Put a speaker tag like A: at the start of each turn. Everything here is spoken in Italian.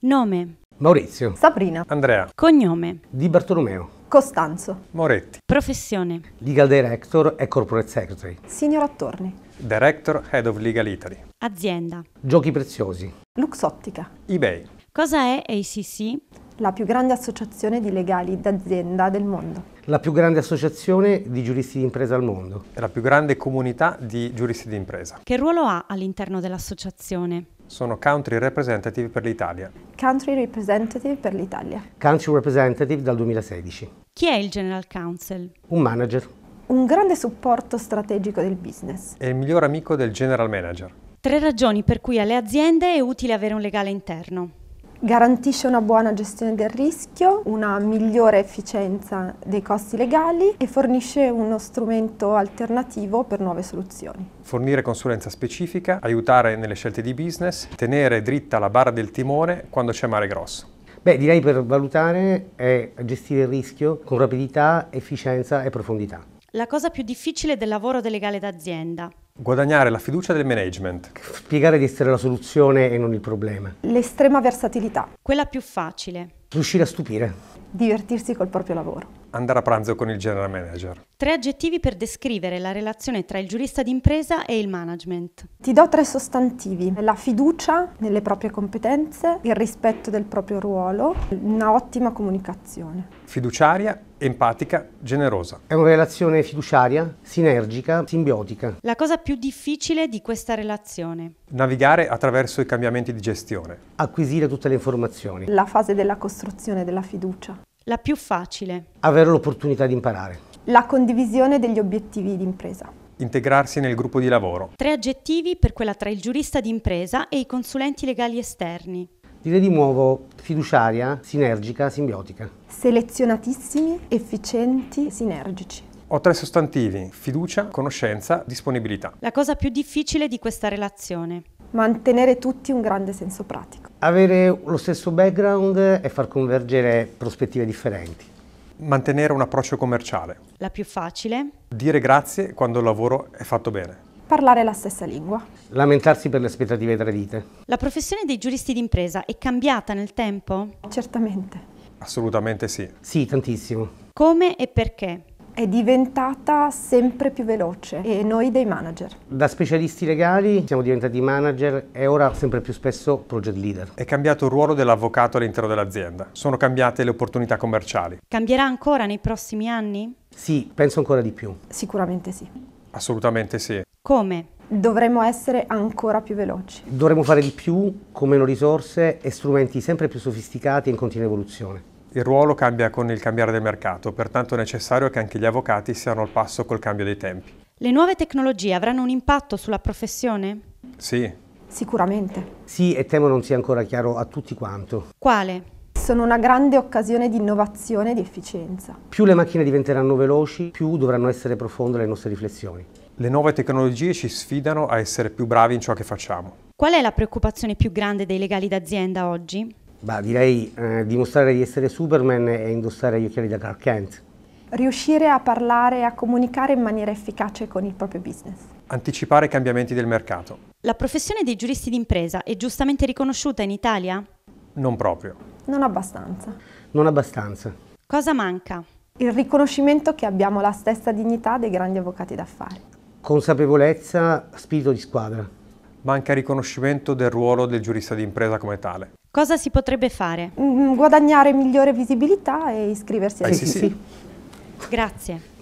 A: Nome.
B: Maurizio. Sabrina. Andrea.
A: Cognome.
B: Di Bartolomeo.
A: Costanzo. Moretti. Professione.
C: Legal Director e Corporate Secretary.
A: Signor Attorni.
C: Director Head of Legal Italy.
A: Azienda.
C: Giochi preziosi.
A: Luxottica. eBay. Cosa è ACC? La più grande associazione di legali d'azienda del mondo.
C: La più grande associazione di giuristi d'impresa al mondo. La più grande comunità di giuristi d'impresa.
A: Che ruolo ha all'interno dell'associazione?
C: sono country representative per l'Italia.
A: Country representative per l'Italia.
C: Country representative dal 2016.
A: Chi è il General Counsel? Un manager. Un grande supporto strategico del business.
C: E il miglior amico del General Manager.
A: Tre ragioni per cui alle aziende è utile avere un legale interno. Garantisce una buona gestione del rischio, una migliore efficienza dei costi legali e fornisce uno strumento alternativo per nuove soluzioni.
C: Fornire consulenza specifica, aiutare nelle scelte di business, tenere dritta la barra del timone quando c'è mare grosso.
B: Beh, direi per valutare è gestire il rischio con rapidità, efficienza e profondità.
A: La cosa più difficile del lavoro del legale d'azienda,
C: Guadagnare la fiducia del management. Spiegare di essere la soluzione e non il problema.
A: L'estrema versatilità. Quella più facile.
C: Riuscire a stupire.
A: Divertirsi col proprio lavoro.
C: Andare a pranzo con il general manager.
A: Tre aggettivi per descrivere la relazione tra il giurista d'impresa e il management. Ti do tre sostantivi. La fiducia nelle proprie competenze, il rispetto del proprio ruolo, una ottima comunicazione.
C: Fiduciaria empatica, generosa. È una relazione fiduciaria, sinergica, simbiotica.
A: La cosa più difficile di questa relazione?
C: Navigare attraverso i cambiamenti di gestione. Acquisire tutte le informazioni. La
A: fase della costruzione della fiducia. La più facile?
C: Avere l'opportunità di imparare.
A: La condivisione degli obiettivi di impresa.
C: Integrarsi nel gruppo di lavoro.
A: Tre aggettivi per quella tra il giurista di impresa e i consulenti legali esterni.
C: Direi di nuovo fiduciaria, sinergica, simbiotica.
A: Selezionatissimi, efficienti, sinergici.
C: Ho tre sostantivi, fiducia, conoscenza, disponibilità.
A: La cosa più difficile di questa relazione. Mantenere tutti un grande senso pratico.
C: Avere lo stesso background e far convergere prospettive differenti. Mantenere un approccio commerciale.
A: La più facile.
C: Dire grazie quando il lavoro è fatto bene
A: parlare la stessa lingua.
C: Lamentarsi per le aspettative tradite.
A: La professione dei giuristi d'impresa è cambiata nel tempo? Certamente.
C: Assolutamente sì. Sì, tantissimo.
A: Come e perché? È diventata sempre più veloce e noi dei manager.
C: Da specialisti legali siamo diventati manager e ora sempre più spesso project leader. È cambiato il ruolo dell'avvocato all'interno dell'azienda, sono cambiate le opportunità commerciali.
A: Cambierà ancora nei prossimi anni?
C: Sì, penso ancora di più.
A: Sicuramente sì.
C: Assolutamente
B: sì.
A: Come? Dovremmo essere ancora più veloci.
B: Dovremmo fare di più con meno risorse e strumenti sempre più sofisticati e in continua evoluzione.
C: Il ruolo cambia con il cambiare del mercato, pertanto è necessario che anche gli avvocati siano al passo col cambio dei tempi.
A: Le nuove tecnologie avranno un impatto sulla professione? Sì. Sicuramente.
C: Sì, e temo non sia
B: ancora chiaro a tutti quanto.
A: Quale? sono una grande occasione di innovazione e di efficienza.
C: Più le macchine diventeranno veloci, più dovranno essere profonde le nostre riflessioni. Le nuove tecnologie ci sfidano a essere più bravi in ciò che facciamo.
A: Qual è la preoccupazione più grande dei legali d'azienda oggi?
C: Bah, direi eh, dimostrare di essere Superman e indossare gli occhiali da Clark Kent.
A: Riuscire a parlare e a comunicare in maniera efficace con il proprio business.
C: Anticipare i cambiamenti del mercato.
A: La professione dei giuristi d'impresa è giustamente riconosciuta in Italia?
C: Non proprio.
A: Non abbastanza.
C: Non abbastanza.
A: Cosa manca? Il riconoscimento che abbiamo la stessa dignità dei grandi avvocati d'affari.
B: Consapevolezza, spirito di squadra.
C: Manca riconoscimento del ruolo del giurista d'impresa come tale.
A: Cosa si potrebbe fare? Mm, guadagnare migliore visibilità e iscriversi ai eh sì, sì. Grazie.